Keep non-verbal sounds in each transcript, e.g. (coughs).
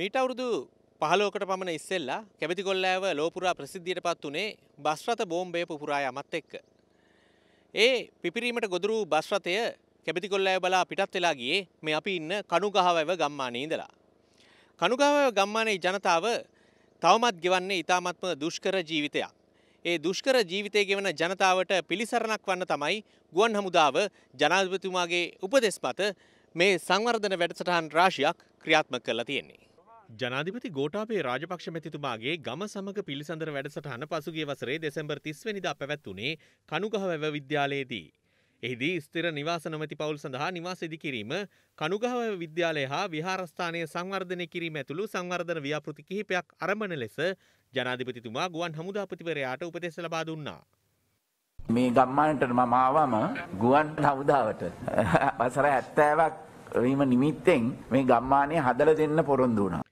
මීට අවුරුදු පහලෝකට පමණ ඉස්සෙල්ලා කැබිතිගොල්ලෑව ලෝපුරා ප්‍රසිද්ධියට පත් වනේ බස්රත බෝම්බය පුරා යමත් එක්ක. ඒ පිපිරීමට ගොදුරු බස්රතය කැබිතිගොල්ලෑ බලා පිටත් වෙලා ගියේ මේ අපි ඉන්න කනුගහවැව ගම්මානය ඉඳලා. කනුගාවව ගම්මානයේ ජනතාව තවමත් ගෙවන්නේ ඉතාමත්ම දුෂ්කර ජීවිතයක්. ඒ දුෂ්කර ජීවිතය ගෙවන ජනතාවට පිළිසරණක් වන්න තමයි ගුවන් හමුදාව ජනාධිපතිතුමාගේ උපදෙස් පත මේ සංවර්ධන වැඩසටහන් රාශියක් ක්‍රියාත්මක කරලා තියෙන්නේ. ජනාධිපති ගෝටාපේ රාජපක්ෂ මැතිතුමාගේ ගම සමග පිළිසඳර වැඩසටහන පසුගිය වසරේ දෙසැම්බර් 30 වෙනිදා පැවැත්ුණේ කනුගහ වැව විද්‍යාලයේදී. එහිදී ස්ථිර නිවාස නොමැති පවුල් සඳහා නිවාස ඉදිකිරීම, කනුගහ වැව විද්‍යාලය හා විහාරස්ථානය සංවර්ධනය කිරීම ඇතුළු සංවර්ධන ව්‍යාපෘති කිහිපයක් ආරම්භන ලෙස ජනාධිපතිතුමා ගුවන් හමුදාපතිවරයාට උපදෙස් ලබා දුන්නා. මේ ගම්මානට මම ආවම ගුවන් හමුදාවට (laughs) වසර 70ක් වීම නිමිත්තෙන් මේ ගම්මානය හදලා දෙන්න පොරොන්දු වුණා.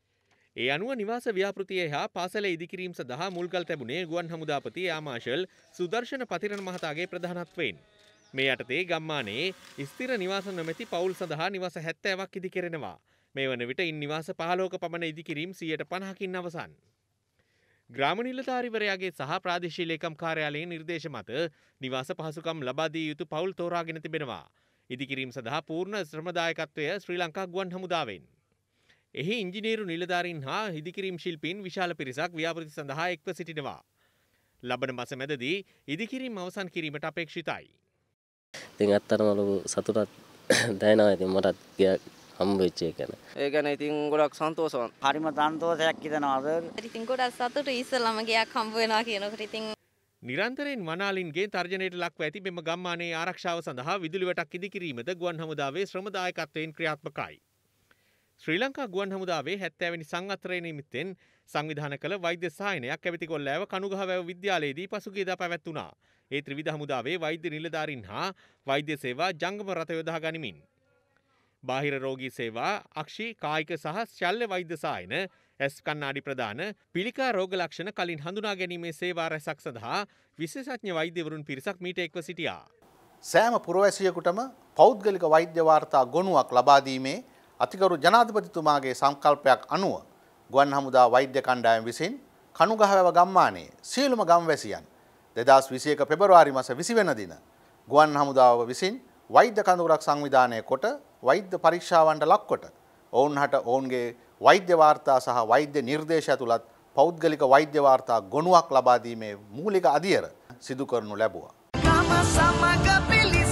ඒ අනුව නිවාස ව්‍යාපෘතිය හා පාසල ඉදිකිරීම සඳහා මුල්කල් තැබුණේ ගුවන් හමුදාපති ආමාශල් සුදර්ශන පතිරණ මහතාගේ ප්‍රධානත්වයෙන්. මේ යටතේ ගම්මානයේ ස්තිර නිවාස නොමැති පවුල් සඳහා නිවස හැත්තෑවක් ඉදිකෙරෙනවා. මේ වන විට ඉන් නිවාස පහලෝක පමණ ඉදිකිරීම් සියයට පණහකින් අවසන්. ග්‍රාමනිලධාරිවරයාගේ සහ ප්‍රාදේශීලේකම් කාර්යාලයේ නිර්දේශ මත නිවාස පහසුකම් ලබාදී යුතු පවුල් තෝරාගෙන තිබෙනවා. ඉදිකිරීම් සඳහා පූර්ණ ශ්‍රමදායකත්වය ශ්‍රී ලංකා ගුවන් හමුදාවෙන්. එහි ඉංජිනේරු නිලධාරින් හා හිදිකිරීම් ශිල්පීන් විශාල පිරිසක් ව්‍යාපෘති සඳහා එක්ව සිටිනවා. ලබන මස මැදදී ඉදිකිරීම් අවසන් කිරීමට අපේක්ෂිතයි. ඉතින් අත්තරම ලොකු සතුටක් (coughs) දැනෙනවා ඉතින් මටත් ගයක් හම්බෙච්ච එක ගැන. ඒ ගැන ඉතින් ගොඩක් සන්තෝෂවත්. හරිම සන්තෝෂයක් හිතනවාද? ඉතින් ගොඩක් සතුටු ඉස්සලම ගයක් හම්බ වෙනවා කියනකොට ඉතින් නිරන්තරයෙන් වනාලින්ගේ තර්ජනයට ලක්ව ඇති මෙම ගම්මානයේ ආරක්ෂාව සඳහා විදුලි වැටක් ඉදිකිරීමද ගුවන් හමුදාවේ ශ්‍රම දායකත්වයෙන් ක්‍රියාත්මකයි. ශ්‍රී ලංකා ගුවන් හමුදාවේ හැත්තෑවැනි සංවත්සරය නිමිත්තෙන් සංවිධාන කළ වෛද්‍ය සහායනයක් ඇමති කොල්ලෑව කනුගහ වැව විද්‍යාලයේදී පසුගියදා පැවැත්වුණා. ඒ ත්‍රිවිධ හමුදාවේ වෛද්‍ය නිලධාරීන් හා වෛද්‍ය සේවා ජංගම රථ යොදා ගනිමින්. බාහිර රෝගී සේවා අක්ෂි කායික සහ ශල්්‍ය වෛද්‍ය සායන ඇස් කන්නාඩි ප්‍රධාන පිළිකා රෝග ලක්ෂණ කලින් හඳුනා ගැනීමේ සේවා රැසක් සඳහා විශේෂඥ වෛද්‍යවරුන් පිරිසක් මීට එක්ව සිටියා. සෑම පුරවැසියකුටම පෞද්ගලික වෛද්‍ය වාර්තා ගොනුවක් ලබාදීමේ අතිකරු ජනාධිපතිතුමාගේ සංකල්පයක් අනුව ගුවන් හමුදා වෛද්‍ය කණ්ඩායම් විසින් කණුගහවැව ගම්මානයේ සියලුම ගම්වැසියන් දෙදස් විසියක පෙබරවාරි මස විසි වෙන දින ගුවන් හමුදාව විසින් වෛද්‍ය කඳුරක් සංවිධානය කොට වෛද්‍ය පරීක්ෂාවන්ට ලක්කොට ඔවුන් හට ඔවුන්ගේ වෛද්‍යවාර්තා සහ වෛද්‍ය නිර්දේශ ඇතුළත් පෞද්ගලික වෛද්‍යවාර්තා ගොනුවක් ලබාදීමේ මූලික අධියර සිදු කරනු ලැබවා. සමග පිළි